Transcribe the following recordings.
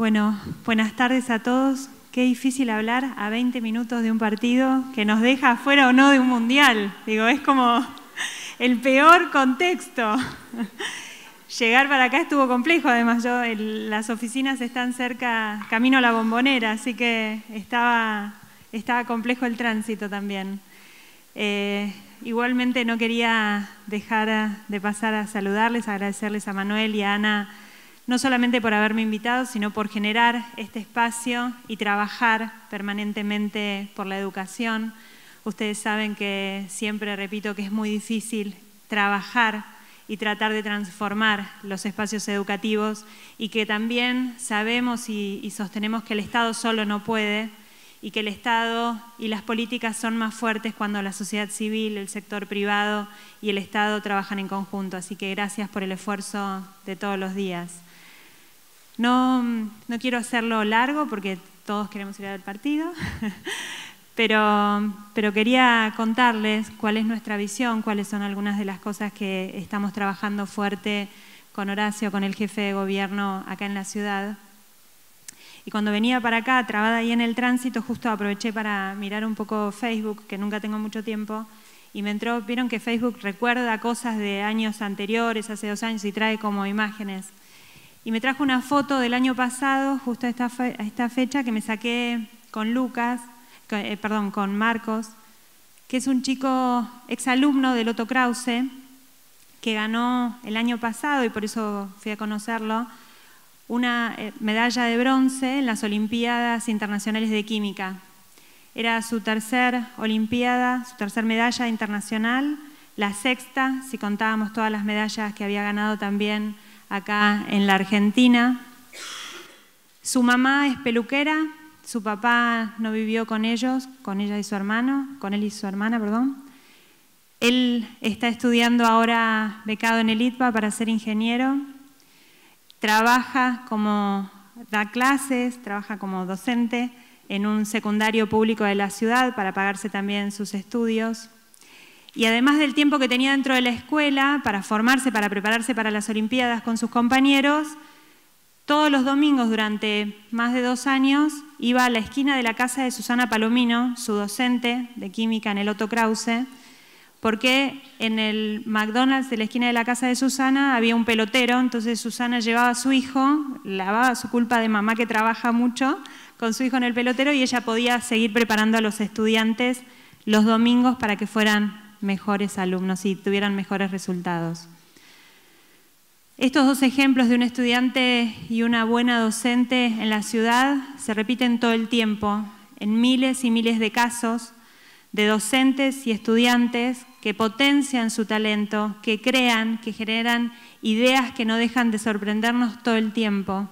Bueno, buenas tardes a todos. Qué difícil hablar a 20 minutos de un partido que nos deja fuera o no de un mundial. Digo, es como el peor contexto. Llegar para acá estuvo complejo, además yo, las oficinas están cerca, camino a la bombonera, así que estaba, complejo el tránsito también. Eh, igualmente no quería dejar de pasar a saludarles, agradecerles a Manuel y a Ana no solamente por haberme invitado, sino por generar este espacio y trabajar permanentemente por la educación. Ustedes saben que siempre repito que es muy difícil trabajar y tratar de transformar los espacios educativos y que también sabemos y, sostenemos que el Estado solo no puede y que el Estado y las políticas son más fuertes cuando la sociedad civil, el sector privado y el Estado trabajan en conjunto. Así que gracias por el esfuerzo de todos los días. No, no quiero hacerlo largo porque todos queremos ir al partido, pero, pero quería contarles cuál es nuestra visión, cuáles son algunas de las cosas que estamos trabajando fuerte con Horacio, con el jefe de gobierno acá en la ciudad. Y cuando venía para acá, trabada ahí en el tránsito, justo aproveché para mirar un poco Facebook, que nunca tengo mucho tiempo, y me entró, vieron que Facebook recuerda cosas de años anteriores, hace dos años, y trae como imágenes. Y me trajo una foto del año pasado, justo a esta, fecha, que me saqué con Lucas, eh, perdón, con Marcos, que es un chico exalumno de Otto Krause, que ganó el año pasado, y por eso fui a conocerlo, una eh, medalla de bronce en las Olimpiadas Internacionales de Química. Era su tercer Olimpiada, su tercer medalla internacional, la sexta, si contábamos todas las medallas que había ganado también acá en la Argentina. Su mamá es peluquera, su papá no vivió con ellos, con ella y su hermano, con él y su hermana, perdón. Él está estudiando ahora becado en el ITPA para ser ingeniero. Trabaja como da clases, trabaja como docente en un secundario público de la ciudad para pagarse también sus estudios y además del tiempo que tenía dentro de la escuela para formarse, para prepararse para las Olimpiadas con sus compañeros, todos los domingos durante más de dos años iba a la esquina de la casa de Susana Palomino, su docente de química en el Otto Krause, porque en el McDonald's de la esquina de la casa de Susana había un pelotero, entonces Susana llevaba a su hijo, lavaba su culpa de mamá que trabaja mucho, con su hijo en el pelotero y ella podía seguir preparando a los estudiantes los domingos para que fueran mejores alumnos y tuvieran mejores resultados. Estos dos ejemplos de un estudiante y una buena docente en la ciudad se repiten todo el tiempo, en miles y miles de casos de docentes y estudiantes que potencian su talento, que crean, que generan ideas que no dejan de sorprendernos todo el tiempo.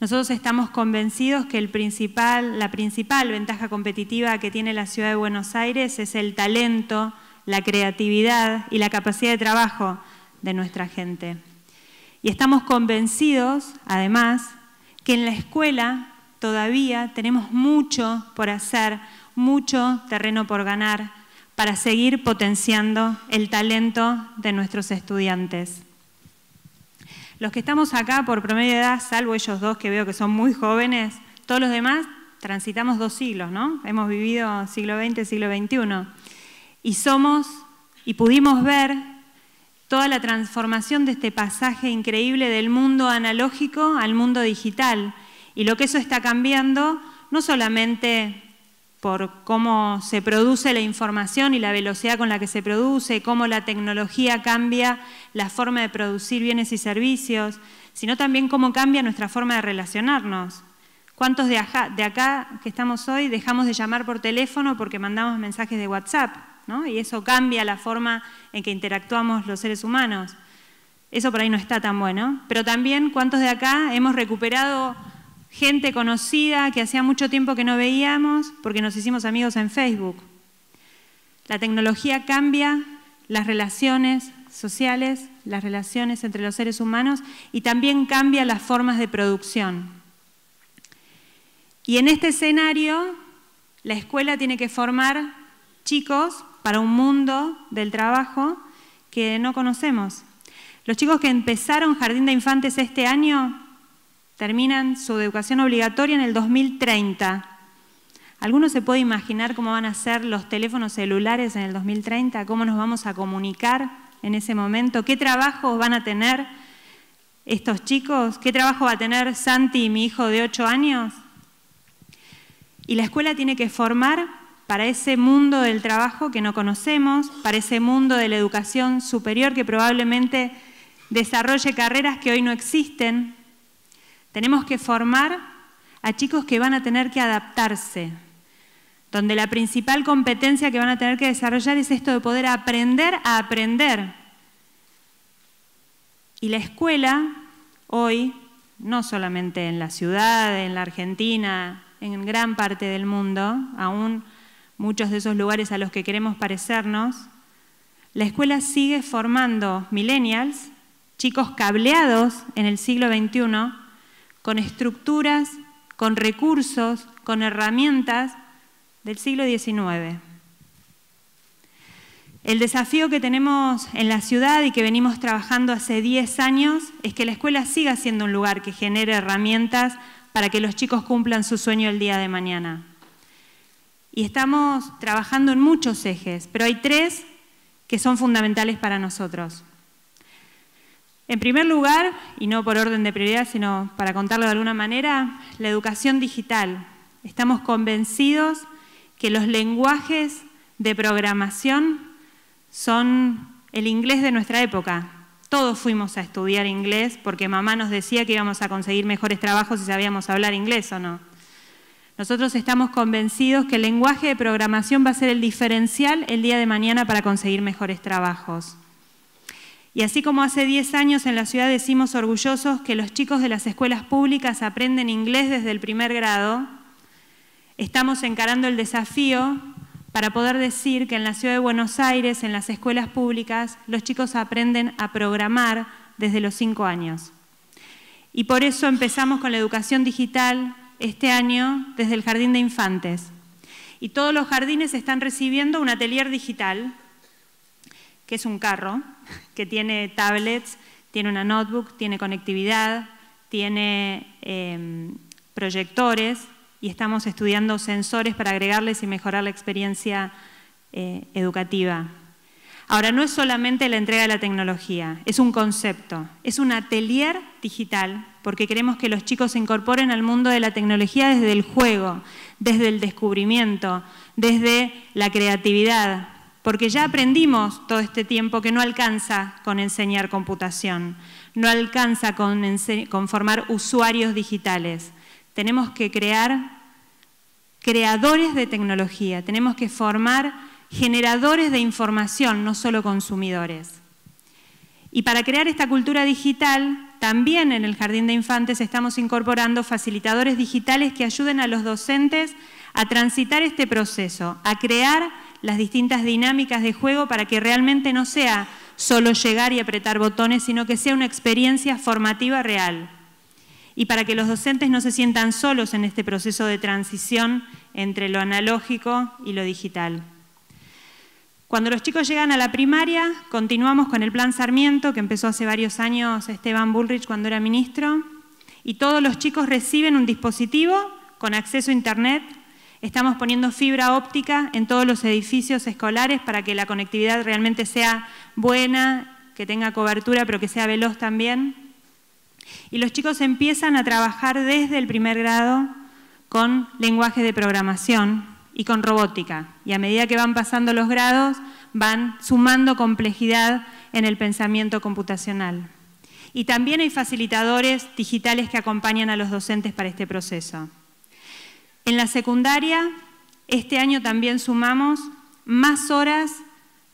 Nosotros estamos convencidos que la principal ventaja competitiva que tiene la ciudad de Buenos Aires es el talento, la creatividad y la capacidad de trabajo de nuestra gente. Y estamos convencidos, además, que en la escuela todavía tenemos mucho por hacer, mucho terreno por ganar para seguir potenciando el talento de nuestros estudiantes. Los que estamos acá por promedio de edad, salvo ellos dos que veo que son muy jóvenes, todos los demás transitamos dos siglos, ¿no? Hemos vivido siglo XX, siglo XXI. Y somos y pudimos ver toda la transformación de este pasaje increíble del mundo analógico al mundo digital y lo que eso está cambiando no solamente por cómo se produce la información y la velocidad con la que se produce, cómo la tecnología cambia la forma de producir bienes y servicios, sino también cómo cambia nuestra forma de relacionarnos. ¿Cuántos de acá, de acá que estamos hoy dejamos de llamar por teléfono porque mandamos mensajes de WhatsApp? ¿no? Y eso cambia la forma en que interactuamos los seres humanos. Eso por ahí no está tan bueno. Pero también, ¿cuántos de acá hemos recuperado gente conocida que hacía mucho tiempo que no veíamos porque nos hicimos amigos en Facebook. La tecnología cambia las relaciones sociales, las relaciones entre los seres humanos y también cambia las formas de producción. Y en este escenario, la escuela tiene que formar chicos para un mundo del trabajo que no conocemos. Los chicos que empezaron Jardín de Infantes este año terminan su educación obligatoria en el 2030. ¿Alguno se puede imaginar cómo van a ser los teléfonos celulares en el 2030? ¿Cómo nos vamos a comunicar en ese momento? ¿Qué trabajos van a tener estos chicos? ¿Qué trabajo va a tener Santi, mi hijo de 8 años? Y la escuela tiene que formar para ese mundo del trabajo que no conocemos, para ese mundo de la educación superior que probablemente desarrolle carreras que hoy no existen, tenemos que formar a chicos que van a tener que adaptarse, donde la principal competencia que van a tener que desarrollar es esto de poder aprender a aprender. Y la escuela hoy, no solamente en la ciudad, en la Argentina, en gran parte del mundo, aún muchos de esos lugares a los que queremos parecernos, la escuela sigue formando millennials, chicos cableados en el siglo XXI, con estructuras, con recursos, con herramientas del siglo XIX. El desafío que tenemos en la ciudad y que venimos trabajando hace 10 años es que la escuela siga siendo un lugar que genere herramientas para que los chicos cumplan su sueño el día de mañana. Y estamos trabajando en muchos ejes, pero hay tres que son fundamentales para nosotros. En primer lugar, y no por orden de prioridad, sino para contarlo de alguna manera, la educación digital. Estamos convencidos que los lenguajes de programación son el inglés de nuestra época. Todos fuimos a estudiar inglés porque mamá nos decía que íbamos a conseguir mejores trabajos si sabíamos hablar inglés o no. Nosotros estamos convencidos que el lenguaje de programación va a ser el diferencial el día de mañana para conseguir mejores trabajos. Y así como hace 10 años en la ciudad decimos orgullosos que los chicos de las escuelas públicas aprenden inglés desde el primer grado, estamos encarando el desafío para poder decir que en la ciudad de Buenos Aires, en las escuelas públicas, los chicos aprenden a programar desde los 5 años. Y por eso empezamos con la educación digital este año desde el Jardín de Infantes. Y todos los jardines están recibiendo un atelier digital que es un carro, que tiene tablets, tiene una notebook, tiene conectividad, tiene em, proyectores y estamos estudiando sensores para agregarles y mejorar la experiencia eh, educativa. Ahora, no es solamente la entrega de la tecnología, es un concepto, es un atelier digital, porque queremos que los chicos se incorporen al mundo de la tecnología desde el juego, desde el descubrimiento, desde la creatividad, porque ya aprendimos todo este tiempo que no alcanza con enseñar computación, no alcanza con, formar usuarios digitales. Tenemos que crear creadores de tecnología, tenemos que formar generadores de información, no solo consumidores. Y para crear esta cultura digital, también en el Jardín de Infantes estamos incorporando facilitadores digitales que ayuden a los docentes a transitar este proceso, a crear las distintas dinámicas de juego para que realmente no sea solo llegar y apretar botones, sino que sea una experiencia formativa real. Y para que los docentes no se sientan solos en este proceso de transición entre lo analógico y lo digital. Cuando los chicos llegan a la primaria, continuamos con el Plan Sarmiento, que empezó hace varios años Esteban Bullrich cuando era ministro, y todos los chicos reciben un dispositivo con acceso a Internet Estamos poniendo fibra óptica en todos los edificios escolares para que la conectividad realmente sea buena, que tenga cobertura, pero que sea veloz también. Y los chicos empiezan a trabajar desde el primer grado con lenguaje de programación y con robótica. Y a medida que van pasando los grados, van sumando complejidad en el pensamiento computacional. Y también hay facilitadores digitales que acompañan a los docentes para este proceso. En la secundaria, este año también sumamos más horas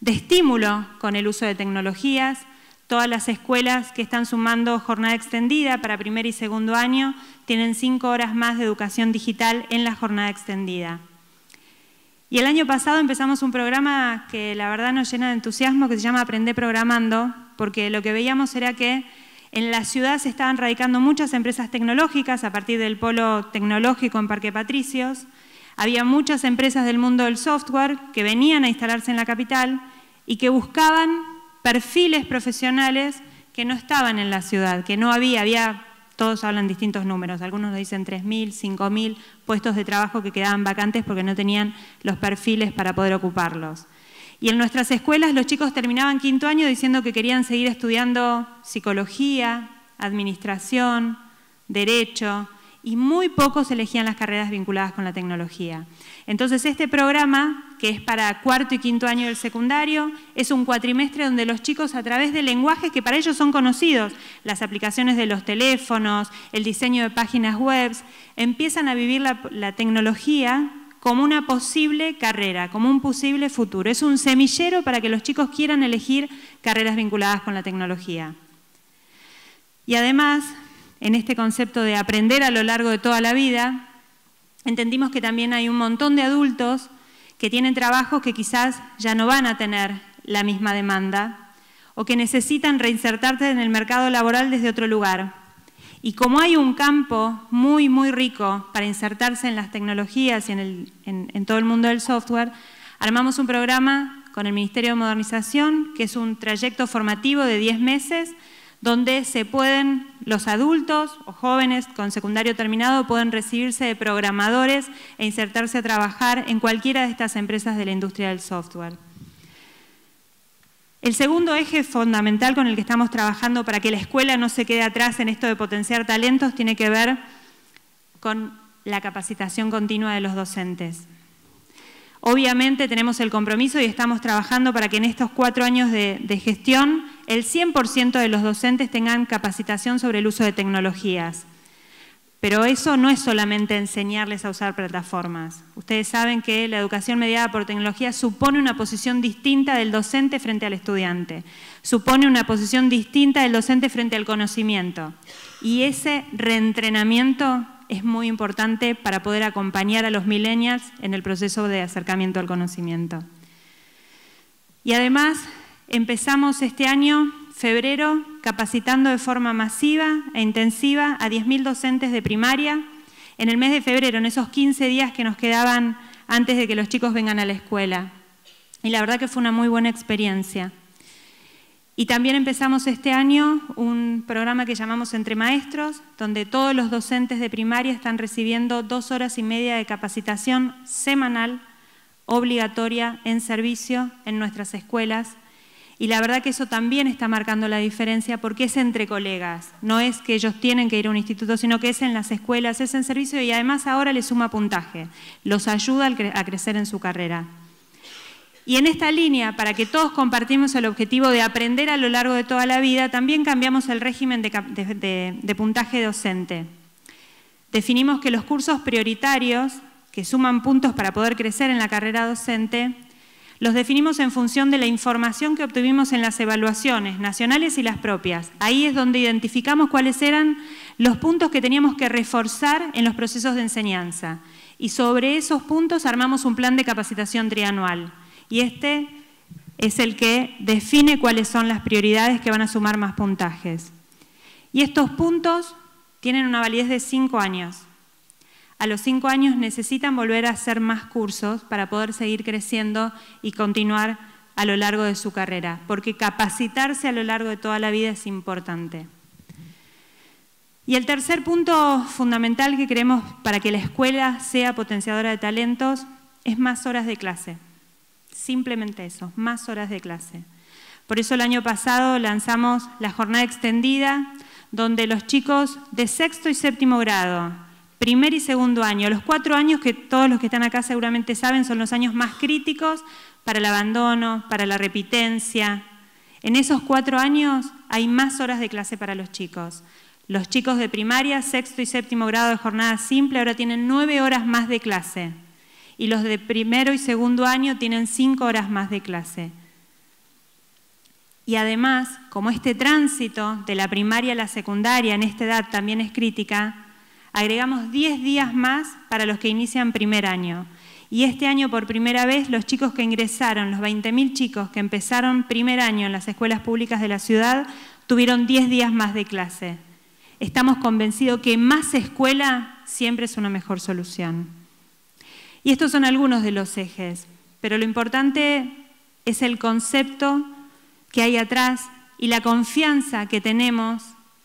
de estímulo con el uso de tecnologías. Todas las escuelas que están sumando jornada extendida para primer y segundo año tienen cinco horas más de educación digital en la jornada extendida. Y el año pasado empezamos un programa que la verdad nos llena de entusiasmo que se llama Aprender Programando, porque lo que veíamos era que en la ciudad se estaban radicando muchas empresas tecnológicas a partir del polo tecnológico en Parque Patricios. Había muchas empresas del mundo del software que venían a instalarse en la capital y que buscaban perfiles profesionales que no estaban en la ciudad, que no había, había todos hablan distintos números, algunos dicen 3.000, 5.000 puestos de trabajo que quedaban vacantes porque no tenían los perfiles para poder ocuparlos. Y en nuestras escuelas los chicos terminaban quinto año diciendo que querían seguir estudiando psicología, administración, derecho, y muy pocos elegían las carreras vinculadas con la tecnología. Entonces este programa, que es para cuarto y quinto año del secundario, es un cuatrimestre donde los chicos a través de lenguajes que para ellos son conocidos, las aplicaciones de los teléfonos, el diseño de páginas web, empiezan a vivir la, la tecnología como una posible carrera, como un posible futuro. Es un semillero para que los chicos quieran elegir carreras vinculadas con la tecnología. Y además, en este concepto de aprender a lo largo de toda la vida, entendimos que también hay un montón de adultos que tienen trabajos que quizás ya no van a tener la misma demanda o que necesitan reinsertarse en el mercado laboral desde otro lugar. Y como hay un campo muy, muy rico para insertarse en las tecnologías y en, todo el mundo del software, armamos un programa con el Ministerio de Modernización, que es un trayecto formativo de 10 meses, donde se pueden los adultos o jóvenes con secundario terminado pueden recibirse de programadores e insertarse a trabajar en cualquiera de estas empresas de la industria del software. El segundo eje fundamental con el que estamos trabajando para que la escuela no se quede atrás en esto de potenciar talentos tiene que ver con la capacitación continua de los docentes. Obviamente tenemos el compromiso y estamos trabajando para que en estos cuatro años de, gestión el 100% de los docentes tengan capacitación sobre el uso de tecnologías. Pero eso no es solamente enseñarles a usar plataformas. Ustedes saben que la educación mediada por tecnología supone una posición distinta del docente frente al estudiante, supone una posición distinta del docente frente al conocimiento. Y ese reentrenamiento es muy importante para poder acompañar a los millennials en el proceso de acercamiento al conocimiento. Y además empezamos este año Febrero, capacitando de forma masiva e intensiva a 10.000 docentes de primaria. En el mes de febrero, en esos 15 días que nos quedaban antes de que los chicos vengan a la escuela. Y la verdad que fue una muy buena experiencia. Y también empezamos este año un programa que llamamos Entre Maestros, donde todos los docentes de primaria están recibiendo dos horas y media de capacitación semanal obligatoria en servicio en nuestras escuelas y la verdad que eso también está marcando la diferencia porque es entre colegas, no es que ellos tienen que ir a un instituto, sino que es en las escuelas, es en servicio y además ahora le suma puntaje, los ayuda a crecer en su carrera. Y en esta línea, para que todos compartimos el objetivo de aprender a lo largo de toda la vida, también cambiamos el régimen de, de puntaje docente. Definimos que los cursos prioritarios, que suman puntos para poder crecer en la carrera docente, los definimos en función de la información que obtuvimos en las evaluaciones nacionales y las propias. Ahí es donde identificamos cuáles eran los puntos que teníamos que reforzar en los procesos de enseñanza. Y sobre esos puntos armamos un plan de capacitación trianual. Y este es el que define cuáles son las prioridades que van a sumar más puntajes. Y estos puntos tienen una validez de cinco años. A los cinco años necesitan volver a hacer más cursos para poder seguir creciendo y continuar a lo largo de su carrera, porque capacitarse a lo largo de toda la vida es importante. Y el tercer punto fundamental que creemos para que la escuela sea potenciadora de talentos es más horas de clase. Simplemente eso, más horas de clase. Por eso el año pasado lanzamos la jornada extendida, donde los chicos de sexto y séptimo grado primer y segundo año. Los cuatro años que todos los que están acá seguramente saben son los años más críticos para el abandono, para la repitencia. En esos cuatro años hay más horas de clase para los chicos. Los chicos de primaria, sexto y séptimo grado de jornada simple ahora tienen nueve horas más de clase. Y los de primero y segundo año tienen cinco horas más de clase. Y además, como este tránsito de la primaria a la secundaria en esta edad también es crítica, Agregamos 10 días más para los que inician primer año. Y este año por primera vez los chicos que ingresaron, los 20.000 chicos que empezaron primer año en las escuelas públicas de la ciudad, tuvieron 10 días más de clase. Estamos convencidos que más escuela siempre es una mejor solución. Y estos son algunos de los ejes, pero lo importante es el concepto que hay atrás y la confianza que tenemos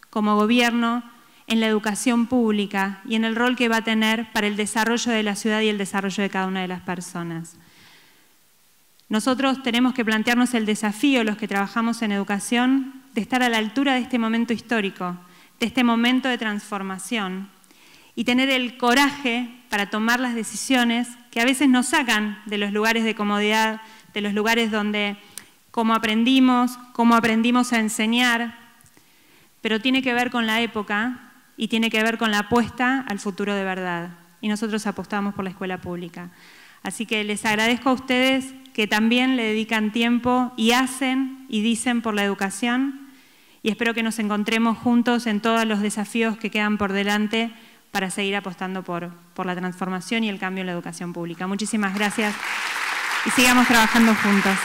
como gobierno en la educación pública y en el rol que va a tener para el desarrollo de la ciudad y el desarrollo de cada una de las personas. Nosotros tenemos que plantearnos el desafío, los que trabajamos en educación, de estar a la altura de este momento histórico, de este momento de transformación y tener el coraje para tomar las decisiones que a veces nos sacan de los lugares de comodidad, de los lugares donde cómo aprendimos, cómo aprendimos a enseñar, pero tiene que ver con la época y tiene que ver con la apuesta al futuro de verdad. Y nosotros apostamos por la escuela pública. Así que les agradezco a ustedes que también le dedican tiempo y hacen y dicen por la educación y espero que nos encontremos juntos en todos los desafíos que quedan por delante para seguir apostando por, por la transformación y el cambio en la educación pública. Muchísimas gracias y sigamos trabajando juntos.